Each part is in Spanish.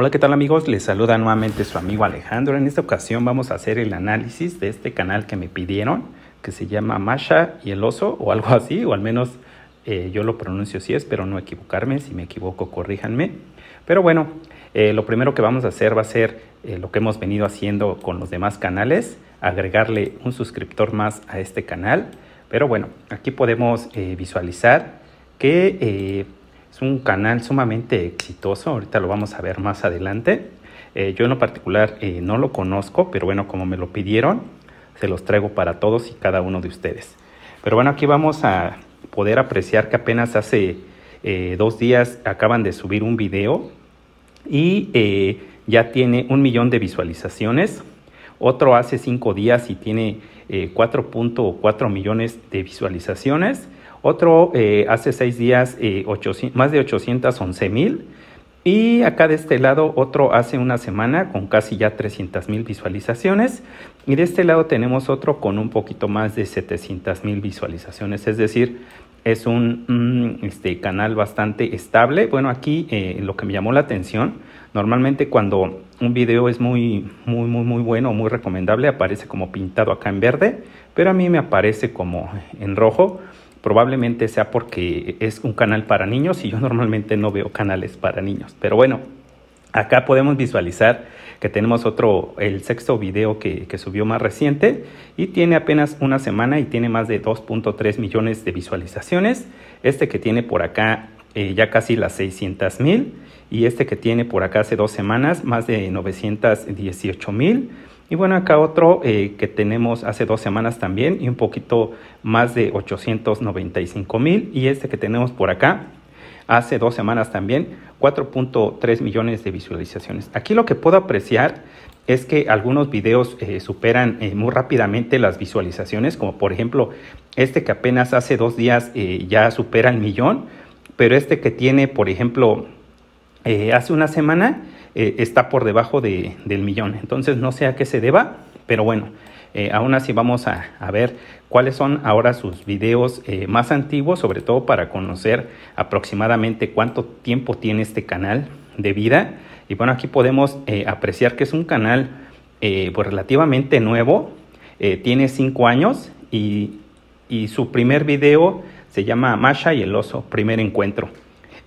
Hola, ¿qué tal amigos? Les saluda nuevamente su amigo Alejandro. En esta ocasión vamos a hacer el análisis de este canal que me pidieron, que se llama Masha y el oso o algo así, o al menos eh, yo lo pronuncio así, espero no equivocarme, si me equivoco corríjanme. Pero bueno, eh, lo primero que vamos a hacer va a ser eh, lo que hemos venido haciendo con los demás canales, agregarle un suscriptor más a este canal. Pero bueno, aquí podemos visualizar que un canal sumamente exitoso, ahorita lo vamos a ver más adelante. Eh, yo en lo particular eh, no lo conozco, pero bueno, como me lo pidieron, se los traigo para todos y cada uno de ustedes. Pero bueno, aquí vamos a poder apreciar que apenas hace eh, dos días acaban de subir un video y ya tiene un millón de visualizaciones. Otro hace cinco días y tiene 4.4 millones de visualizaciones otro eh, hace seis días eh, más de 811 mil. Y acá de este lado otro hace una semana con casi ya 300 mil visualizaciones. Y de este lado tenemos otro con un poquito más de 700 mil visualizaciones. Es decir, es un mm, este, canal bastante estable. Bueno, aquí eh, lo que me llamó la atención, normalmente cuando un video es muy, muy, muy, muy bueno, muy recomendable, aparece como pintado acá en verde, pero a mí me aparece como en rojo. Probablemente sea porque es un canal para niños y yo normalmente no veo canales para niños. Pero bueno, acá podemos visualizar que tenemos otro, el sexto video que, subió más reciente y tiene apenas una semana y tiene más de 2.3 millones de visualizaciones. Este que tiene por acá eh, ya casi las 600 mil y este que tiene por acá hace dos semanas más de 918 mil y bueno, acá otro eh, que tenemos hace dos semanas también y un poquito más de 895 mil. Y este que tenemos por acá hace dos semanas también, 4.3 millones de visualizaciones. Aquí lo que puedo apreciar es que algunos videos eh, superan eh, muy rápidamente las visualizaciones, como por ejemplo este que apenas hace dos días ya supera el millón, pero este que tiene, por ejemplo, hace una semana, eh, está por debajo del millón. Entonces no sé a qué se deba, pero bueno, eh, aún así vamos a, ver cuáles son ahora sus videos eh, más antiguos, sobre todo para conocer aproximadamente cuánto tiempo tiene este canal de vida. Y bueno, aquí podemos apreciar que es un canal pues relativamente nuevo, tiene 5 años y, y, su primer video se llama Masha y el oso, primer encuentro.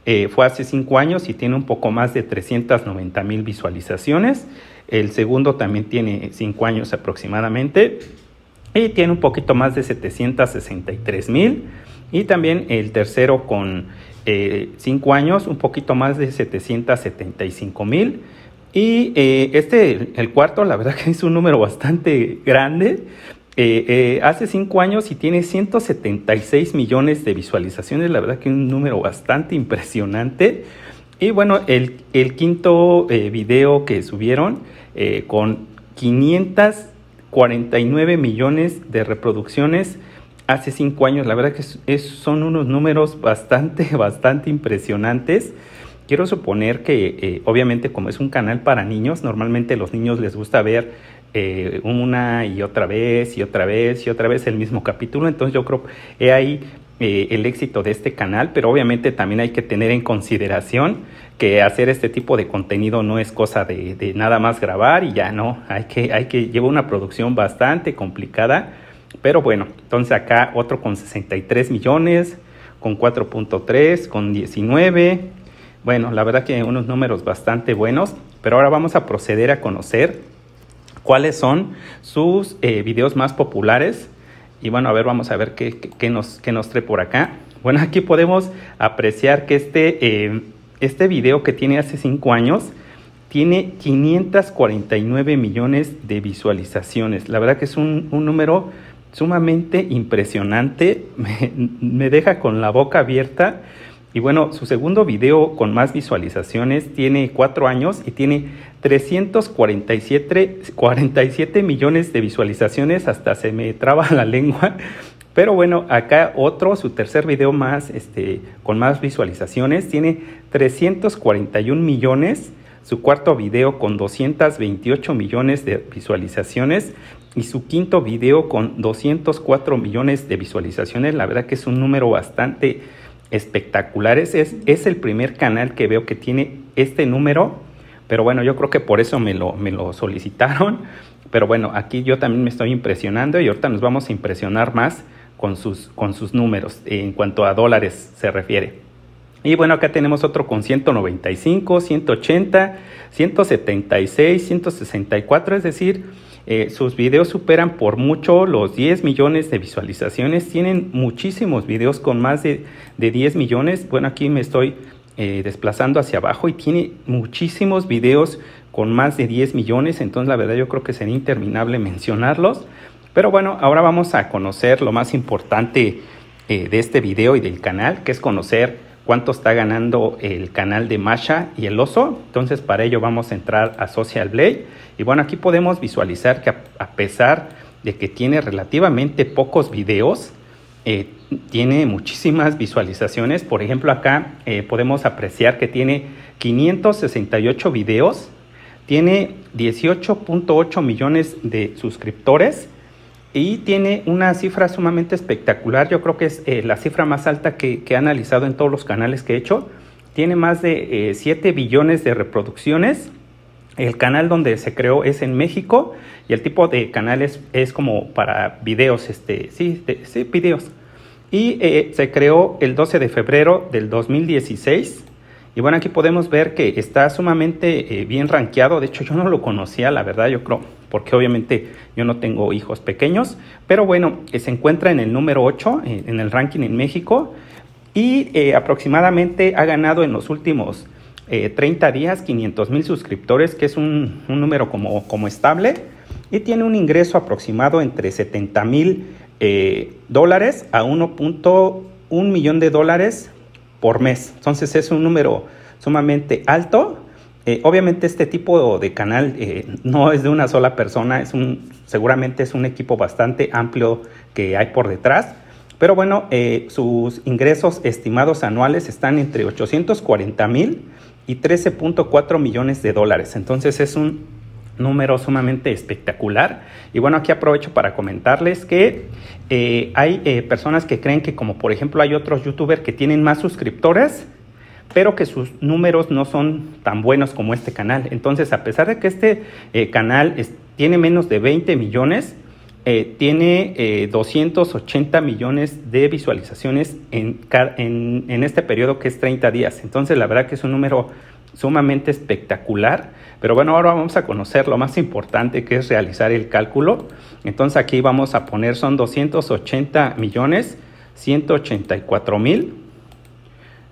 Eh, fue hace cinco años y tiene un poco más de 390 mil visualizaciones. El segundo también tiene cinco años aproximadamente y tiene un poquito más de 763 mil. Y también el tercero con eh, cinco años, un poquito más de 775 mil. Y eh, este, el cuarto, la verdad que es un número bastante grande, eh, eh, hace cinco años y tiene 176 millones de visualizaciones, la verdad que es un número bastante impresionante. Y bueno, el, quinto eh, video que subieron con 549 millones de reproducciones hace cinco años, la verdad que es, son unos números bastante, bastante impresionantes. Quiero suponer que obviamente como es un canal para niños, normalmente los niños les gusta ver eh, una y otra vez y otra vez y otra vez el mismo capítulo. Entonces yo creo que ahí eh, el éxito de este canal, pero obviamente también hay que tener en consideración que hacer este tipo de contenido no es cosa de, nada más grabar y ya no, hay que, hay que llevar una producción bastante complicada. Pero bueno, entonces acá otro con 63 millones, con 4.3, con 19. Bueno, la verdad que unos números bastante buenos, pero ahora vamos a proceder a conocer cuáles son sus eh, videos más populares. Y bueno, a ver, vamos a ver qué, nos, trae por acá. Bueno, aquí podemos apreciar que este, eh, este video que tiene hace 5 años tiene 549 millones de visualizaciones. La verdad que es un, número sumamente impresionante. me deja con la boca abierta y bueno, su segundo video con más visualizaciones tiene cuatro años y tiene 347 millones de visualizaciones, hasta se me traba la lengua. Pero bueno, acá otro, su tercer video más, este, con más visualizaciones, tiene 341 millones. Su cuarto video con 228 millones de visualizaciones y su quinto video con 204 millones de visualizaciones. La verdad que es un número bastante espectaculares. Es, es el primer canal que veo que tiene este número, pero bueno, yo creo que por eso me lo, me lo solicitaron. Pero bueno, aquí yo también me estoy impresionando y ahorita nos vamos a impresionar más con sus, con sus números en cuanto a dólares se refiere. Y bueno, acá tenemos otro con 195, 180, 176, 164, es decir, eh, sus videos superan por mucho los 10 millones de visualizaciones. Tienen muchísimos videos con más de, 10 millones. Bueno, aquí me estoy eh, desplazando hacia abajo y tiene muchísimos videos con más de 10 millones. Entonces, la verdad, yo creo que sería interminable mencionarlos. Pero bueno, ahora vamos a conocer lo más importante eh, de este video y del canal, que es conocer cuánto está ganando el canal de Masha y el oso. Entonces para ello vamos a entrar a Social Blade y bueno aquí podemos visualizar que a pesar de que tiene relativamente pocos videos, eh, tiene muchísimas visualizaciones. Por ejemplo acá eh, podemos apreciar que tiene 568 videos, tiene 18.8 millones de suscriptores y tiene una cifra sumamente espectacular. Yo creo que es eh, la cifra más alta que, he analizado en todos los canales que he hecho. Tiene más de 7 eh, billones de reproducciones. El canal donde se creó es en México y el tipo de canal es, como para videos, este, sí, videos. Y eh, se creó el 12 de febrero del 2016 y bueno, aquí podemos ver que está sumamente eh, bien rankeado. De hecho, yo no lo conocía, la verdad, yo creo, porque obviamente yo no tengo hijos pequeños. Pero bueno, eh, se encuentra en el número 8 eh, en, el ranking en México y aproximadamente ha ganado en los últimos 30 días 500 mil suscriptores, que es un, número como, como estable. Y tiene un ingreso aproximado entre 70 mil dólares a 1.1 millón de dólares por mes. Entonces es un número sumamente alto. Eh, obviamente este tipo de canal eh, no es de una sola persona, es un, seguramente es un equipo bastante amplio que hay por detrás. Pero bueno, eh, sus ingresos estimados anuales están entre 840 mil y 13.4 millones de dólares. Entonces es un número sumamente espectacular. Y bueno, aquí aprovecho para comentarles que eh, hay eh, personas que creen que como por ejemplo hay otros youtubers que tienen más suscriptores, pero que sus números no son tan buenos como este canal. Entonces, a pesar de que este eh, canal tiene menos de 20 millones, tiene 280 millones de visualizaciones en, en, en, este periodo que es 30 días. Entonces, la verdad que es un número sumamente espectacular. Pero bueno, ahora vamos a conocer lo más importante que es realizar el cálculo. Entonces aquí vamos a poner son 280 millones 184 mil.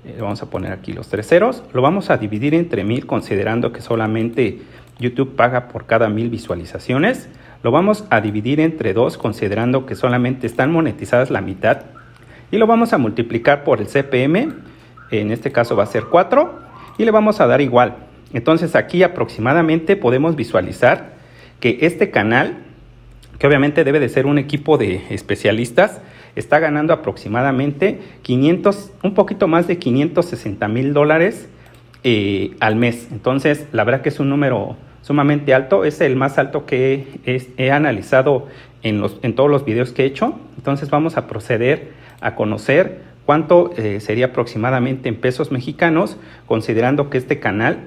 Eh, vamos a poner aquí los tres ceros. Lo vamos a dividir entre mil considerando que solamente YouTube paga por cada mil visualizaciones. Lo vamos a dividir entre dos considerando que solamente están monetizadas la mitad. Y lo vamos a multiplicar por el CPM. En este caso va a ser 4 y le vamos a dar igual. Entonces aquí aproximadamente podemos visualizar que este canal, que obviamente debe de ser un equipo de especialistas, está ganando aproximadamente 500, un poquito más de 560 mil dólares eh, al mes. Entonces, la verdad que es un número sumamente alto, es el más alto que he, analizado en, los, en todos los videos que he hecho. Entonces, vamos a proceder a conocer cuánto eh, sería aproximadamente en pesos mexicanos, considerando que este canal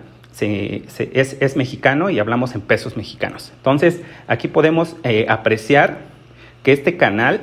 es, mexicano y hablamos en pesos mexicanos. Entonces, aquí podemos eh, apreciar que este canal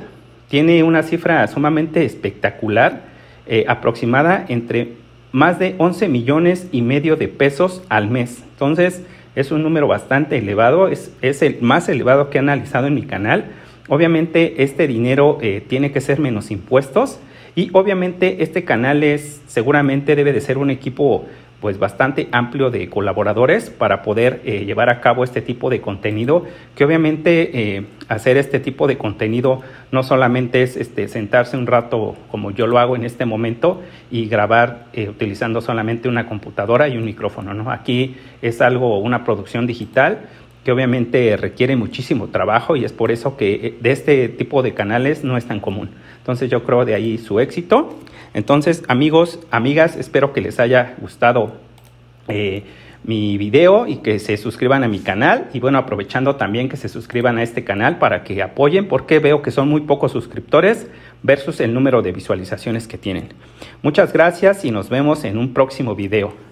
tiene una cifra sumamente espectacular, eh, aproximada entre más de 11 millones y medio de pesos al mes. Entonces, es un número bastante elevado, es, el más elevado que he analizado en mi canal. Obviamente, este dinero tiene que ser menos impuestos y obviamente este canal es, seguramente debe de ser un equipo pues bastante amplio de colaboradores para poder eh, llevar a cabo este tipo de contenido, que obviamente eh, hacer este tipo de contenido no solamente es este, sentarse un rato como yo lo hago en este momento y grabar eh, utilizando solamente una computadora y un micrófono, ¿no? Aquí es algo, una producción digital que obviamente requiere muchísimo trabajo y es por eso que eh, de este tipo de canales no es tan común. Entonces yo creo de ahí su éxito. Entonces amigos, amigas, espero que les haya gustado eh, mi video y que se suscriban a mi canal y bueno, aprovechando también que se suscriban a este canal para que apoyen porque veo que son muy pocos suscriptores versus el número de visualizaciones que tienen. Muchas gracias y nos vemos en un próximo video.